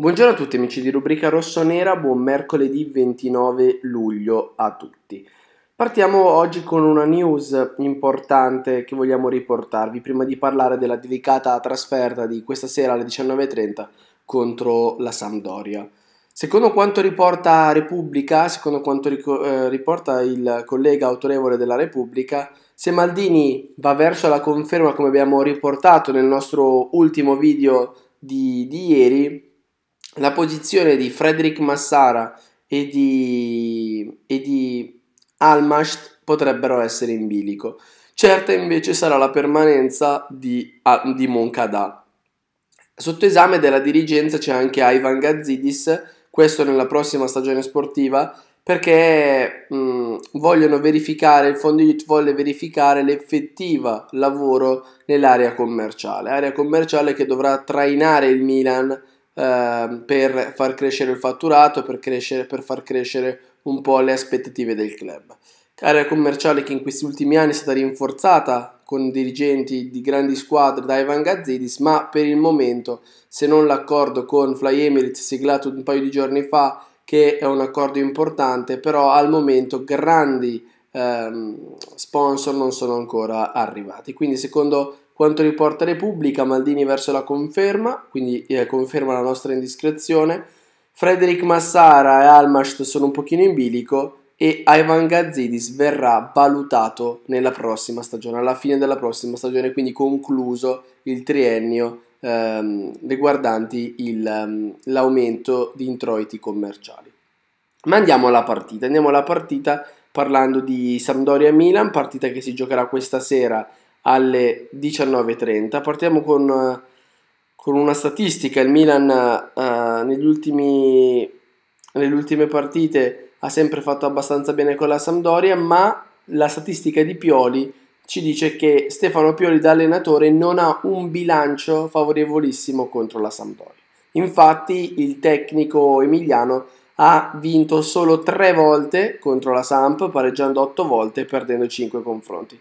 Buongiorno a tutti amici di Rubrica Rossonera, buon mercoledì 29 luglio a tutti. Partiamo oggi con una news importante che vogliamo riportarvi prima di parlare della delicata trasferta di questa sera alle 19.30 contro la Sampdoria. Secondo quanto riporta Repubblica, secondo quanto eh, riporta il collega autorevole della Repubblica, se Maldini va verso la conferma come abbiamo riportato nel nostro ultimo video di, di ieri, la posizione di Frederick Massara e di, e di Almasht potrebbero essere in bilico. Certa invece sarà la permanenza di, ah, di Moncada. Sotto esame della dirigenza c'è anche Ivan Gazzidis, questo nella prossima stagione sportiva, perché mh, mm, vogliono verificare, il fondo youth vuole verificare l'effettiva lavoro nell'area commerciale, area commerciale che dovrà trainare il Milan Ehm, per far crescere il fatturato, per, crescere, per far crescere un po' le aspettative del club. Area commerciale che in questi ultimi anni è stata rinforzata con dirigenti di grandi squadre da Ivan Gazzidis, ma per il momento, se non l'accordo con Fly Emirates siglato un paio di giorni fa, che è un accordo importante, però al momento grandi ehm, sponsor non sono ancora arrivati. Quindi secondo quanto riporta Repubblica, Maldini verso la conferma, quindi eh, conferma la nostra indiscrezione. Frederic Massara e Almast sono un pochino in bilico e Ivan Gazzidis verrà valutato nella prossima stagione, alla fine della prossima stagione, quindi concluso il triennio ehm, riguardanti il, ehm, l'aumento di introiti commerciali. Ma andiamo alla partita, andiamo alla partita parlando di Sampdoria-Milan, partita che si giocherà questa sera alle 19.30. Partiamo con, con una statistica, il Milan eh, negli ultimi, nelle ultime partite ha sempre fatto abbastanza bene con la Sampdoria, ma la statistica di Pioli ci dice che Stefano Pioli da allenatore non ha un bilancio favorevolissimo contro la Sampdoria. Infatti il tecnico emiliano ha vinto solo tre volte contro la Samp, pareggiando otto volte e perdendo cinque confronti.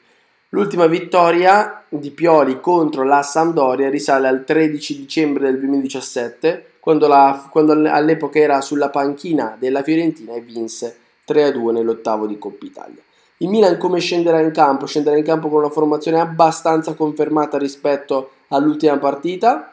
L'ultima vittoria di Pioli contro la Sampdoria risale al 13 dicembre del 2017, quando, la, quando all'epoca era sulla panchina della Fiorentina e vinse 3-2 nell'ottavo di Coppa Italia. Il Milan come scenderà in campo? Scenderà in campo con una formazione abbastanza confermata rispetto all'ultima partita.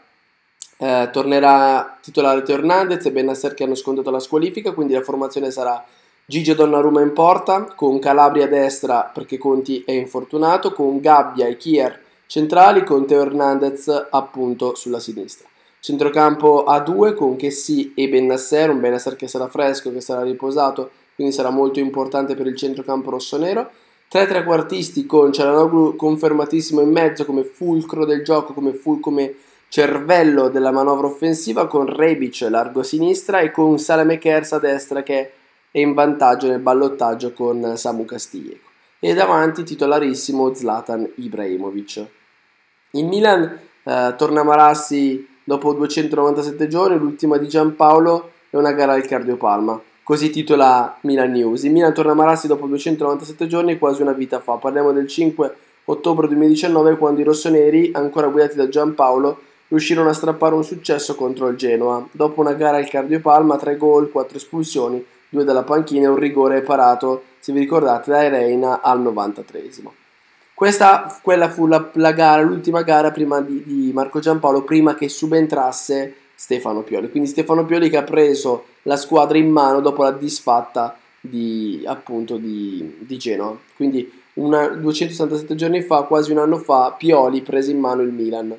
Eh, tornerà titolare Teo Hernandez e Benasser che hanno scontato la squalifica, quindi la formazione sarà Gigio Donnarumma in porta, con Calabria a destra perché Conti è infortunato, con Gabbia e Kier centrali, con Teo Hernandez appunto sulla sinistra. Centrocampo a due con Chessy e Bennasser, un Bennasser che sarà fresco, che sarà riposato, quindi sarà molto importante per il centrocampo rossonero. Tre trequartisti con Cialanoglu confermatissimo in mezzo come fulcro del gioco, come, ful- come cervello della manovra offensiva, con Rebic largo a sinistra e con Salame a destra che è e in vantaggio nel ballottaggio con Samu Castiglieco e davanti titolarissimo Zlatan Ibrahimovic. Il Milan eh, torna a Marassi dopo 297 giorni, l'ultima di Giampaolo è una gara al cardiopalma. Così titola Milan News. Il Milan torna a Marassi dopo 297 giorni, quasi una vita fa. Parliamo del 5 ottobre 2019 quando i rossoneri, ancora guidati da Giampaolo, riuscirono a strappare un successo contro il Genoa. Dopo una gara al cardiopalma, 3 gol, 4 espulsioni, due dalla panchina e un rigore parato, se vi ricordate, da Reina al 93 Questa quella fu la, la gara, l'ultima gara di, di Marco Giampaolo prima che subentrasse Stefano Pioli. Quindi Stefano Pioli che ha preso la squadra in mano dopo la disfatta di, appunto, di, di Genoa. Quindi una, 267 giorni fa, quasi un anno fa, Pioli prese in mano il Milan.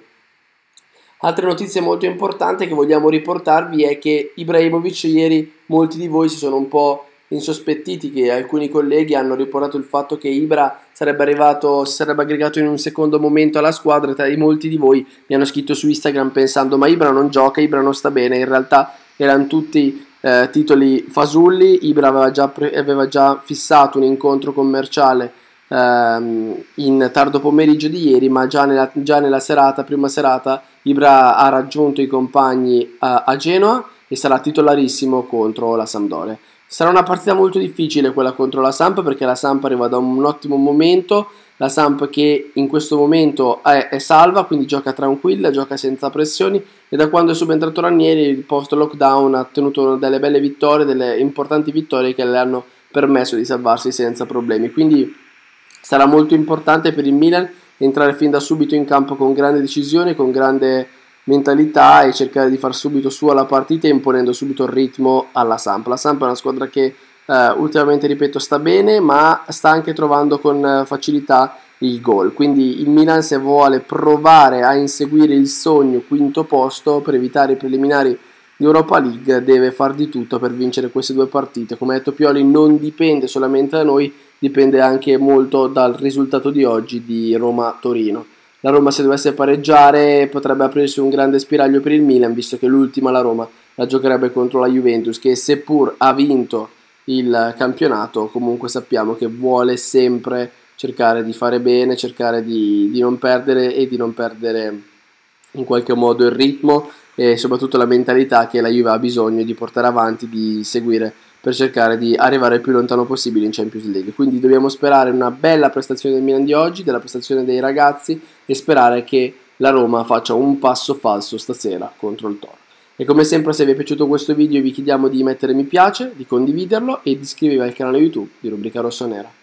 Altra notizia molto importante che vogliamo riportarvi è che Ibrahimovic ieri molti di voi si sono un po' insospettiti che alcuni colleghi hanno riportato il fatto che Ibra sarebbe arrivato, si sarebbe aggregato in un secondo momento alla squadra e molti di voi mi hanno scritto su Instagram pensando ma Ibra non gioca, Ibra non sta bene, in realtà erano tutti eh, titoli fasulli, Ibra aveva già, pre- aveva già fissato un incontro commerciale ehm, in tardo pomeriggio di ieri, ma già nella, già nella, serata, prima serata, Ibra ha raggiunto i compagni eh, a Genoa e sarà titolarissimo contro la Sampdoria. Sarà una partita molto difficile quella contro la Samp perché la Samp arriva da un, ottimo momento, la Samp che in questo momento è, è, salva, quindi gioca tranquilla, gioca senza pressioni e da quando è subentrato Ranieri il post lockdown ha ottenuto delle belle vittorie, delle importanti vittorie che le hanno permesso di salvarsi senza problemi. Quindi sarà molto importante per il Milan entrare fin da subito in campo con grande decisione, con grande mentalità e cercare di far subito sua la partita imponendo subito il ritmo alla Samp. La Samp è una squadra che eh, ultimamente, ripeto, sta bene, ma sta anche trovando con facilità il gol. Quindi il Milan se vuole provare a inseguire il sogno quinto posto per evitare i preliminari di Europa League deve far di tutto per vincere queste due partite. Come ha detto Pioli non dipende solamente da noi, dipende anche molto dal risultato di oggi di Roma-Torino. La Roma se dovesse pareggiare potrebbe aprirsi un grande spiraglio per il Milan, visto che l'ultima la Roma la giocherebbe contro la Juventus, che seppur ha vinto il campionato, comunque sappiamo che vuole sempre cercare di fare bene, cercare di, di non perdere e di non perdere in qualche modo il ritmo e soprattutto la mentalità che la Juve ha bisogno di portare avanti, di seguire per cercare di arrivare il più lontano possibile in Champions League. Quindi dobbiamo sperare una bella prestazione del Milan di oggi, della prestazione dei ragazzi e sperare che la Roma faccia un passo falso stasera contro il Toro. E come sempre se vi è piaciuto questo video vi chiediamo di mettere mi piace, di condividerlo e di iscrivervi al canale YouTube di Rubrica Rossonera.